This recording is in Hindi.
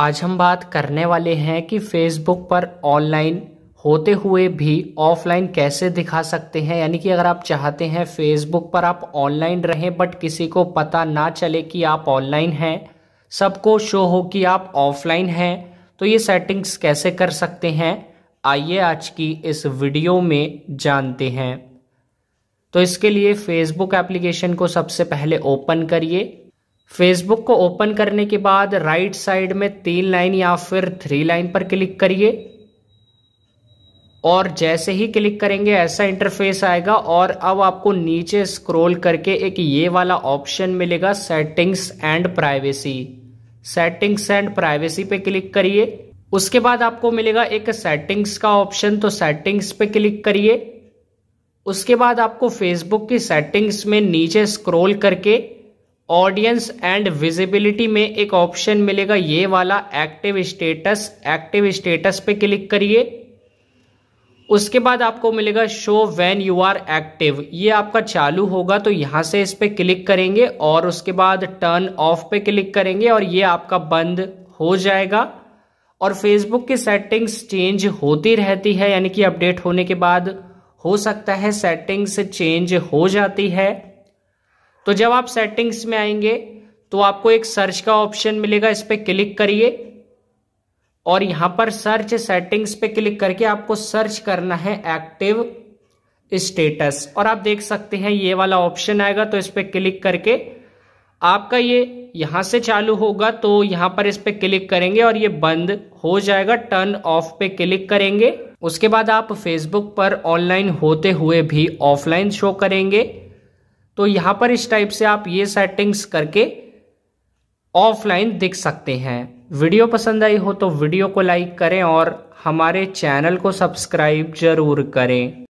आज हम बात करने वाले हैं कि फेसबुक पर ऑनलाइन होते हुए भी ऑफलाइन कैसे दिखा सकते हैं यानी कि अगर आप चाहते हैं फेसबुक पर आप ऑनलाइन रहें बट किसी को पता ना चले कि आप ऑनलाइन हैं सबको शो हो कि आप ऑफलाइन हैं तो ये सेटिंग्स कैसे कर सकते हैं आइए आज की इस वीडियो में जानते हैं तो इसके लिए फेसबुक एप्लीकेशन को सबसे पहले ओपन करिए फेसबुक को ओपन करने के बाद राइट साइड में तीन लाइन या फिर थ्री लाइन पर क्लिक करिए और जैसे ही क्लिक करेंगे ऐसा इंटरफेस आएगा और अब आपको नीचे स्क्रॉल करके एक ये वाला ऑप्शन मिलेगा settings and privacy settings and privacy पे क्लिक करिए उसके बाद आपको मिलेगा एक सेटिंग्स का ऑप्शन तो सेटिंग्स पे क्लिक करिए उसके बाद आपको फेसबुक की सेटिंग्स में नीचे स्क्रोल करके ऑडियंस एंड विजिबिलिटी में एक ऑप्शन मिलेगा ये वाला एक्टिव स्टेटस एक्टिव स्टेटस पे क्लिक करिए उसके बाद आपको मिलेगा show when you are active ये आपका चालू होगा तो यहां से इस पर क्लिक करेंगे और उसके बाद टर्न ऑफ पे क्लिक करेंगे और ये आपका बंद हो जाएगा और फेसबुक की सेटिंग्स चेंज होती रहती है यानी कि अपडेट होने के बाद हो सकता है सेटिंग्स चेंज हो जाती है तो जब आप सेटिंग्स में आएंगे तो आपको एक सर्च का ऑप्शन मिलेगा इस पर क्लिक करिए और यहां पर सर्च सेटिंग्स पे क्लिक करके आपको सर्च करना है एक्टिव स्टेटस और आप देख सकते हैं ये वाला ऑप्शन आएगा तो इस पर क्लिक करके आपका ये यहां से चालू होगा तो यहां पर इस पर क्लिक करेंगे और ये बंद हो जाएगा टर्न ऑफ पे क्लिक करेंगे उसके बाद आप फेसबुक पर ऑनलाइन होते हुए भी ऑफलाइन शो करेंगे तो यहां पर इस टाइप से आप ये सेटिंग्स करके ऑफलाइन देख सकते हैं वीडियो पसंद आई हो तो वीडियो को लाइक करें और हमारे चैनल को सब्सक्राइब जरूर करें